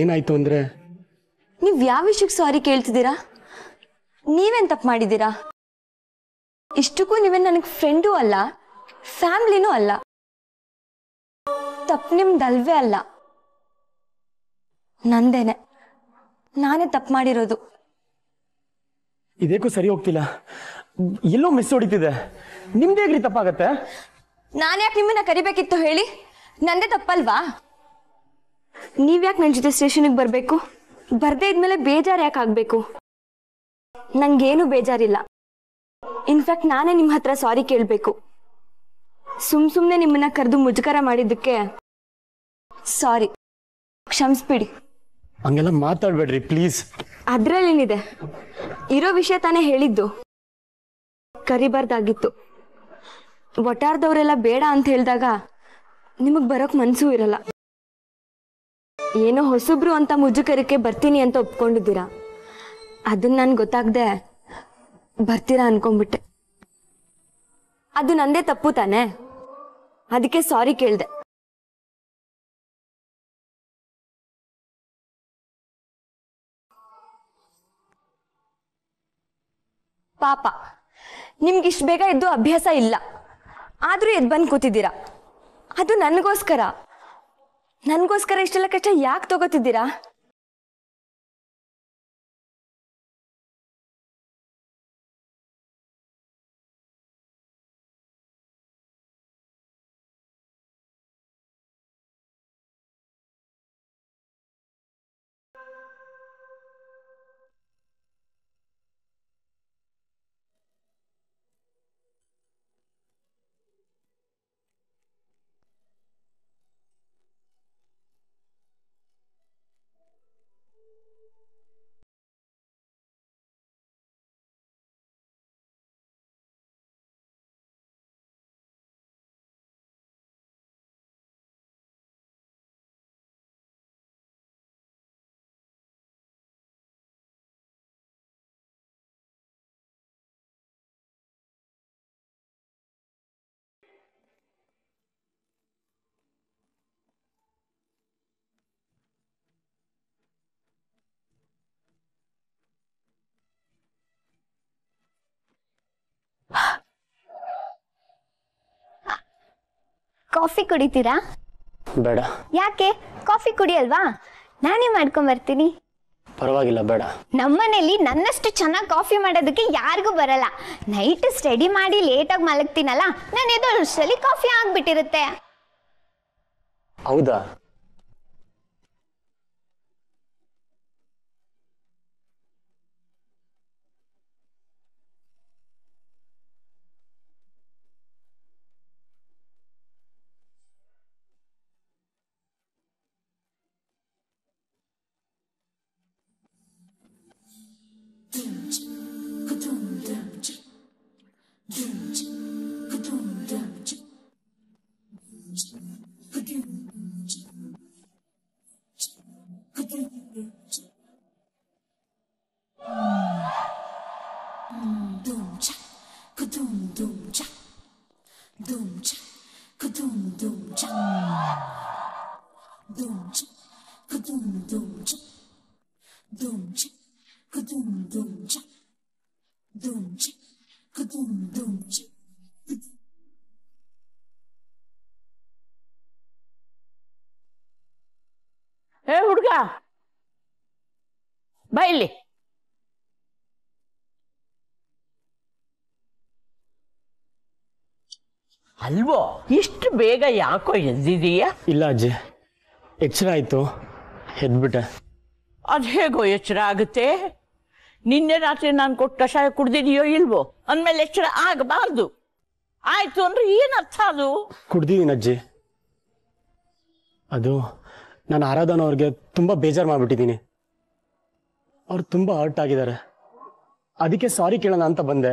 ಏನಾಯ್ತು ಅಂದ್ರೆ ನೀವ್ ಯಾವ ವಿಷಯಕ್ಕೆ ಸಾರಿ ಕೇಳ್ತಿದ್ದೀರಾ ನೀವೇನ್ ತಪ್ಪು ಮಾಡಿದ್ದೀರಾ ಇಷ್ಟಕ್ಕೂ ನೀವೇನ್ ನನಗೆ ಫ್ರೆಂಡು ಅಲ್ಲ ಫ್ಯಾಮ್ಲಿನೂ ಅಲ್ಲ ತಪ್ಪು ನಿಮ್ದಲ್ವೇ ಅಲ್ಲ ನಂದೇನೆ ನಾನೇ ತಪ್ಪು ಮಾಡಿರೋದು ಇದೇಕೂ ಸರಿ ಹೋಗ್ತಿಲ್ಲ ಎಲ್ಲೋ ಮಿಸ್ ಹೊಡಿತಿದೆ ನಿಮ್ದೇಗ್ರಿ ತಪ್ಪಾಗತ್ತೆ ನಾನು ಯಾಕೆ ನಿಮ್ಮನ್ನ ಕರಿಬೇಕಿತ್ತು ಹೇಳಿ ನಂದೇ ತಪ್ಪಲ್ವಾ ನೀವ್ಯಾಕೆ ನನ್ನ ಜೊತೆ ಸ್ಟೇಷನಿಗೆ ಬರಬೇಕು ಬರ್ದೇ ಇದ್ಮೇಲೆ ಬೇಜಾರು ಯಾಕೆ ಆಗ್ಬೇಕು ನನಗೇನು ಬೇಜಾರಿಲ್ಲ ಇನ್ಫ್ಯಾಕ್ಟ್ ನಾನೇ ನಿಮ್ ಹತ್ರ ಸಾರಿ ಕೇಳಬೇಕು ಸುಮ್ ಸುಮ್ನೆ ನಿಮ್ಮನ್ನ ಕರೆದು ಮುಜುಗರ ಮಾಡಿದ್ದಕ್ಕೆ ಸಾರಿ ಕ್ಷಮಿಸ್ಬಿಡಿ ಹಂಗೆಲ್ಲ ಮಾತಾಡಬೇಡ್ರಿ ಪ್ಲೀಸ್ ಏನಿದೆ ಇರೋ ವಿಷಯ ತಾನೇ ಹೇಳಿದ್ದು ಕರಿಬಾರ್ದಾಗಿತ್ತು ಒಟಾರ್ದವ್ರೆಲ್ಲ ಬೇಡ ಅಂತ ಹೇಳಿದಾಗ ನಿಮಗೆ ಬರೋಕ್ ಮನ್ಸು ಇರಲ್ಲ ಏನೋ ಹೊಸಬ್ರು ಅಂತ ಮುಜುಕರಕ್ಕೆ ಬರ್ತೀನಿ ಅಂತ ಒಪ್ಕೊಂಡಿದ್ದೀರಾ ಅದನ್ನ ನಾನು ಗೊತ್ತಾಗ್ದೆ ಬರ್ತೀರಾ ಅನ್ಕೊಂಡ್ಬಿಟ್ಟೆ ಅದು ನಂದೇ ತಪ್ಪು ತಾನೆ ಅದಕ್ಕೆ ಸಾರಿ ಕೇಳ್ದೆ ಪಾಪ ನಿಮ್ಗೆ ಇಷ್ಟು ಬೇಗ ಎದ್ದು ಅಭ್ಯಾಸ ಇಲ್ಲ ಆದ್ರೂ ಎದ್ ಬಂದ್ ಕೂತಿದ್ದೀರಾ ಅದು ನನಗೋಸ್ಕರ ನನಗೋಸ್ಕರ ಇಷ್ಟೆಲ್ಲ ಕಷ್ಟ ಯಾಕೆ ತಗೋತಿದ್ದೀರಾ ಕಾಫಿ ಕುಡಿತೀರಾ ಬೇಡ ಯಾಕೆ ಕಾಫಿ ಕುಡಿಯಲ್ವಾ ನಾನೇ ಮಾಡ್ಕೊಂಡ್ ಬರ್ತೀನಿ ಪರವಾಗಿಲ್ಲ ಬೇಡ ನಮ್ಮನೇಲಿ ನನ್ನಷ್ಟು ಚೆನ್ನಾಗಿ ಕಾಫಿ ಮಾಡೋದಕ್ಕೆ ಯಾರಿಗೂ ಬರಲ್ಲ ನೈಟ್ ಸ್ಟಡಿ ಮಾಡಿ ಲೇಟಾಗಿ ಮಲಗ್ತೀನಲ್ಲ ನಾನು ಎದುರು ಕಾಫಿ ಆಗ್ಬಿಟ್ಟಿರುತ್ತೆ ಹೌದಾ हुड़का बैले अलो इष्ट बेग याको एदिया इला अज्जे एचर आयतु हद अदो एचर आगते ನಿನ್ನೆ ರಾತ್ರಿ ನಾನು ಕೊಟ್ಟು ಕಷಾಯ ಕುಡ್ದಿದೀಯೋ ಇಲ್ವೋ ಅಂದ್ಮೇಲೆ ಎಚ್ಚರ ಆಗಬಾರ್ದು ಆಯ್ತು ಅಂದ್ರೆ ಏನ್ ಅರ್ಥ ಅದು ಕುಡ್ದೀವಿ ಅಜ್ಜಿ ಅದು ನಾನು ಆರಾಧನ ಅವ್ರಿಗೆ ತುಂಬ ಬೇಜಾರು ಮಾಡಿಬಿಟ್ಟಿದ್ದೀನಿ ಅವ್ರು ತುಂಬಾ ಹರ್ಟ್ ಆಗಿದ್ದಾರೆ ಅದಕ್ಕೆ ಸಾರಿ ಕೇಳೋಣ ಅಂತ ಬಂದೆ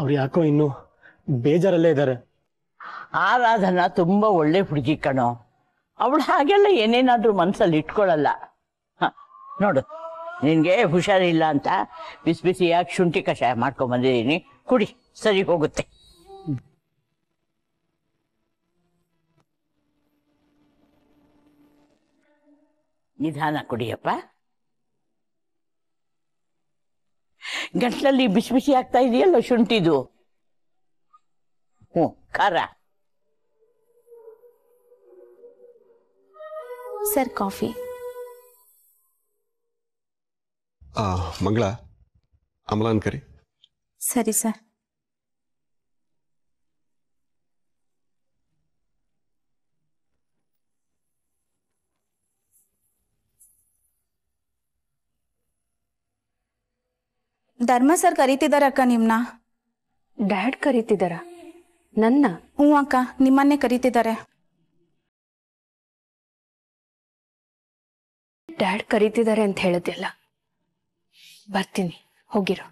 ಅವ್ರು ಯಾಕೋ ಇನ್ನು ಬೇಜಾರಲ್ಲೇ ಇದ್ದಾರೆ ಆರಾಧನಾ ತುಂಬಾ ಒಳ್ಳೆ ಹುಡುಗಿ ಕಣೋ ಅವಳು ಹಾಗೆಲ್ಲ ಏನೇನಾದ್ರೂ ಮನ್ಸಲ್ಲಿ ಇಟ್ಕೊಳ್ಳಲ್ಲ ನೋಡು ನಿನಗೆ ಹುಷಾರಿಲ್ಲ ಅಂತ ಬಿಸಿ ಬಿಸಿಯಾಗಿ ಶುಂಠಿ ಕಷಾಯ ಮಾಡ್ಕೊಂಬಂದಿದ್ದೀನಿ ಕುಡಿ ಸರಿ ಹೋಗುತ್ತೆ ನಿಧಾನ ಕುಡಿಯಪ್ಪ ಗಂಟ್ಲಲ್ಲಿ ಬಿಸಿ ಬಿಸಿ ಆಗ್ತಾ ಇದೆಯಲ್ಲ ಶುಂಠಿದು ಹ್ಞೂ ಖಾರ ಸರ್ ಕಾಫಿ ಮಂಗಳ ಅಮಲಾನ್ ಕರಿ ಸರಿ ಸರ್ ಧರ್ಮ ಸರ್ ಕರೀತಿದಾರ ಅಕ್ಕ ನಿಮ್ನ ಡ್ಯಾಡ್ ಕರೀತಿದಾರ ನನ್ನ ಹ್ಞೂ ಅಕ್ಕ ನಿಮ್ಮನ್ನೇ ಕರೀತಿದ್ದಾರೆ ಡ್ಯಾಡ್ ಕರೀತಿದ್ದಾರೆ ಅಂತ ಹೇಳಿದ್ಯಲ್ಲ ಬರ್ತೀನಿ ಹೋಗಿರೋ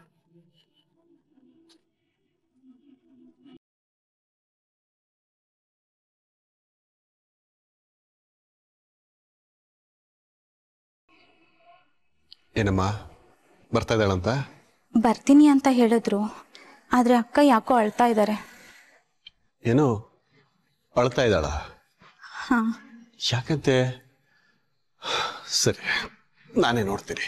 ಏನಮ್ಮ ಬರ್ತಾ ಇದ್ದಾಳಂತ ಬರ್ತೀನಿ ಅಂತ ಹೇಳಿದ್ರು ಆದ್ರೆ ಅಕ್ಕ ಯಾಕೋ ಅಳ್ತಾ ಇದ್ದಾರೆ ಏನು ಅಳ್ತಾ ಇದ್ದಾಳ ಹಾ ಯಾಕಂತೆ ಸರಿ ನಾನೇ ನೋಡ್ತೀನಿ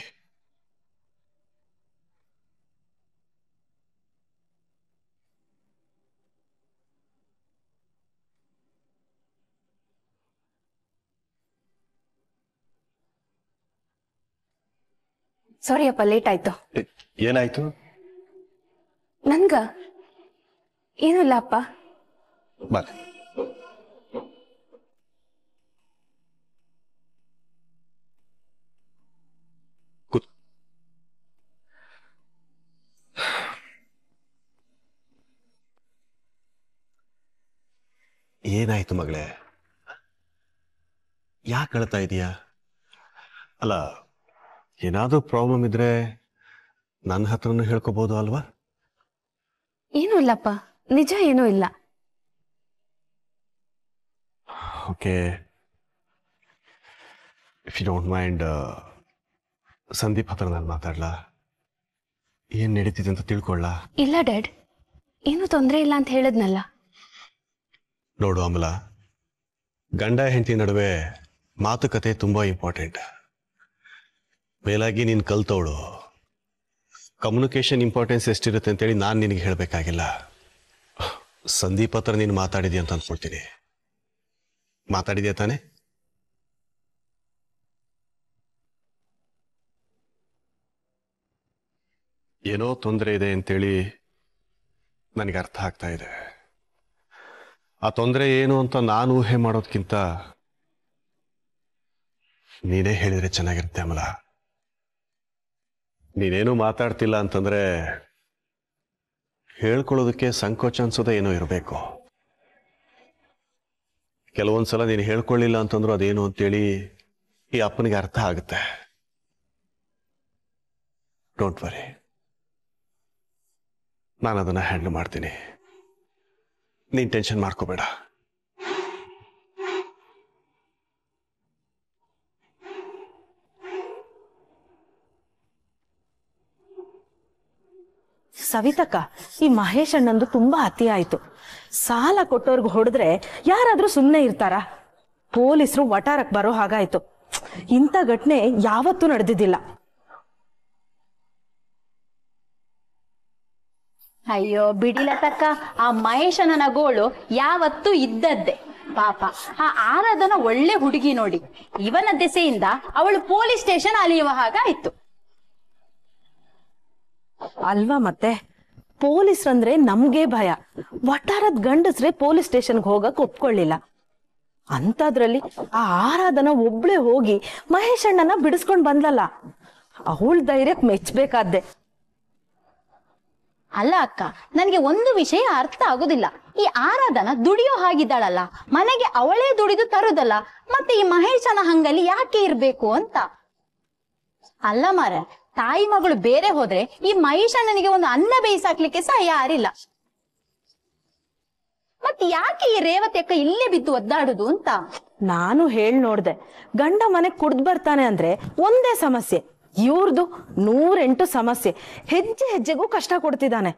ಸಾರಿ ಅಪ್ಪ ಲೇಟ್ ಆಯ್ತು ಏನಾಯ್ತು ನನ್ಗ ಏನೂ ಅಪ್ಪ ಏನಾಯ್ತು ಮಗಳೇ ಯಾಕೆ ಕಳ್ತಾ ಇದೀಯ ಅಲ್ಲ ಏನಾದ್ರೂ ಪ್ರಾಬ್ಲಮ್ ಇದ್ರೆ ನನ್ನ ಹತ್ರ ಹೇಳ್ಕೋಬಹುದು ಅಲ್ವಾ ಏನೂ ಇಲ್ಲಪ್ಪ ನಿಜ ಏನೂ ಇಲ್ಲ okay if you don't mind Sandeep ಹತ್ರ ನಾನು ಮಾತಾಡ್ಲಾ ಏನ್ ನಡೀತಿದೆ ಅಂತ ತಿಳ್ಕೊಳ್ಳ ಇಲ್ಲ ಡ್ಯಾಡ್ ಏನು ತೊಂದರೆ ಇಲ್ಲ ಅಂತ ಹೇಳದ್ನಲ್ಲ ನೋಡು ಅಮಲ ಗಂಡ ಹೆಂಡತಿ ನಡುವೆ ಮಾತುಕತೆ ತುಂಬಾ ಇಂಪಾರ್ಟೆಂಟ್ ಮೇಲಾಗಿ ನೀನು ಕಲ್ತವಳು ಕಮ್ಯುನಿಕೇಷನ್ ಇಂಪಾರ್ಟೆನ್ಸ್ ಎಷ್ಟಿರುತ್ತೆ ಅಂತೇಳಿ ನಾನು ನಿನಗೆ ಹೇಳಬೇಕಾಗಿಲ್ಲ ಸಂದೀಪ್ ಹತ್ರ ನೀನು ಮಾತಾಡಿದ್ಯಾ ಅಂತ ಅಂದ್ಕೊಳ್ತೀನಿ ಮಾತಾಡಿದ್ಯಾ ತಾನೆ ಏನೋ ತೊಂದರೆ ಇದೆ ಅಂತೇಳಿ ನನಗೆ ಅರ್ಥ ಆಗ್ತಾ ಇದೆ ಆ ತೊಂದರೆ ಏನು ಅಂತ ನಾನು ಊಹೆ ಮಾಡೋದಕ್ಕಿಂತ ನೀನೇ ಹೇಳಿದರೆ ಚೆನ್ನಾಗಿರುತ್ತೆ ಅಮಲ ನೀನೇನು ಮಾತಾಡ್ತಿಲ್ಲ ಅಂತಂದ್ರೆ ಹೇಳ್ಕೊಳ್ಳೋದಕ್ಕೆ ಸಂಕೋಚ ಅನ್ಸೋದೇ ಏನೋ ಇರಬೇಕು ಕೆಲವೊಂದ್ಸಲ ನೀನು ಹೇಳ್ಕೊಳ್ಳಿಲ್ಲ ಅಂತಂದ್ರು ಅದೇನು ಅಂತೇಳಿ ಈ ಅಪ್ಪನಿಗೆ ಅರ್ಥ ಆಗುತ್ತೆ ಡೋಂಟ್ ವರಿ ನಾನು ಅದನ್ನು ಹ್ಯಾಂಡಲ್ ಮಾಡ್ತೀನಿ ನೀನು ಟೆನ್ಷನ್ ಮಾಡ್ಕೋಬೇಡ ಸವಿತಕ್ಕ ಈ ಮಹೇಶ್ ಅಣ್ಣಂದು ತುಂಬಾ ಅತಿ ಆಯ್ತು ಸಾಲ ಕೊಟ್ಟವ್ರಿಗೆ ಹೊಡೆದ್ರೆ ಯಾರಾದ್ರೂ ಸುಮ್ನೆ ಇರ್ತಾರಾ ಪೊಲೀಸರು ವಟಾರಕ್ ಬರೋ ಹಾಗಾಯ್ತು ಇಂಥ ಘಟನೆ ಯಾವತ್ತೂ ನಡೆದಿದ್ದಿಲ್ಲ ಅಯ್ಯೋ ಬಿಡಿಲತಕ್ಕ ತಕ್ಕ ಆ ಮಹೇಶನ ಗೋಳು ಯಾವತ್ತೂ ಇದ್ದದ್ದೇ ಪಾಪ ಆ ಆರಾಧನ ಒಳ್ಳೆ ಹುಡುಗಿ ನೋಡಿ ಇವನ ದೆಸೆಯಿಂದ ಅವಳು ಪೊಲೀಸ್ ಸ್ಟೇಷನ್ ಅಲಿಯುವ ಹಾಗಾಯ್ತು ಅಲ್ವಾ ಮತ್ತೆ ಪೊಲೀಸ್ರಂದ್ರೆ ನಮ್ಗೆ ಭಯ ವಟಾರದ ಗಂಡಸ್ರೆ ಪೊಲೀಸ್ ಸ್ಟೇಷನ್ಗೆ ಹೋಗಕ್ ಒಪ್ಕೊಳ್ಳಿಲ್ಲ ಅಂತದ್ರಲ್ಲಿ ಆ ಆರಾಧನ ಒಬ್ಳೆ ಹೋಗಿ ಮಹೇಶ್ ಅಣ್ಣನ ಬಿಡಿಸ್ಕೊಂಡ್ ಬಂದಲ್ಲ ಅವಳ ಧೈರ್ಯಕ್ಕೆ ಮೆಚ್ಚಬೇಕಾದ್ದೆ ಅಲ್ಲ ಅಕ್ಕ ನನಗೆ ಒಂದು ವಿಷಯ ಅರ್ಥ ಆಗುದಿಲ್ಲ ಈ ಆರಾಧನ ದುಡಿಯೋ ಹಾಗಿದ್ದಾಳಲ್ಲ ಮನೆಗೆ ಅವಳೇ ದುಡಿದು ತರುದಲ್ಲ ಮತ್ತೆ ಈ ಮಹೇಶನ ಹಂಗಲ್ಲಿ ಯಾಕೆ ಇರ್ಬೇಕು ಅಂತ ಅಲ್ಲ ಮಾರ ತಾಯಿ ಮಗಳು ಬೇರೆ ಹೋದ್ರೆ ಈ ಮಹಿಷಣ್ಣನಿಗೆ ಒಂದು ಅನ್ನ ಬೇಯಿಸಾಕ್ಲಿಕ್ಕೆ ಸಹ ಯಾರಿಲ್ಲ ಮತ್ ಯಾಕೆ ಈ ರೇವತಿ ಇಲ್ಲೇ ಬಿದ್ದು ಒದ್ದಾಡುದು ಅಂತ ನಾನು ಹೇಳ್ ನೋಡ್ದೆ ಗಂಡ ಮನೆ ಕುಡ್ದ್ ಬರ್ತಾನೆ ಅಂದ್ರೆ ಒಂದೇ ಸಮಸ್ಯೆ ಇವ್ರದು ನೂರೆಂಟು ಸಮಸ್ಯೆ ಹೆಜ್ಜೆ ಹೆಜ್ಜೆಗೂ ಕಷ್ಟ ಕೊಡ್ತಿದ್ದಾನೆ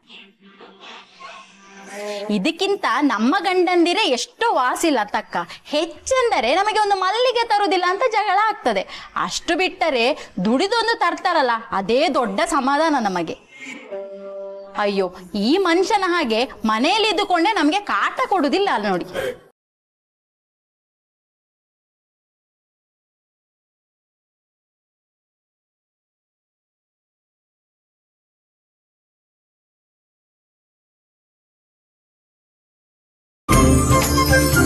ಇದಕ್ಕಿಂತ ನಮ್ಮ ಗಂಡಂದಿರೇ ಎಷ್ಟು ವಾಸಿಲ್ಲ ತಕ್ಕ ಹೆಚ್ಚೆಂದರೆ ನಮಗೆ ಒಂದು ಮಲ್ಲಿಗೆ ತರುವುದಿಲ್ಲ ಅಂತ ಜಗಳ ಆಗ್ತದೆ ಅಷ್ಟು ಬಿಟ್ಟರೆ ದುಡಿದೊಂದು ತರ್ತಾರಲ್ಲ ಅದೇ ದೊಡ್ಡ ಸಮಾಧಾನ ನಮಗೆ ಅಯ್ಯೋ ಈ ಮನುಷ್ಯನ ಹಾಗೆ ಮನೆಯಲ್ಲಿ ಇದ್ದುಕೊಂಡೆ ನಮಗೆ ಕಾಟ ಕೊಡುವುದಿಲ್ಲ ನೋಡಿ Música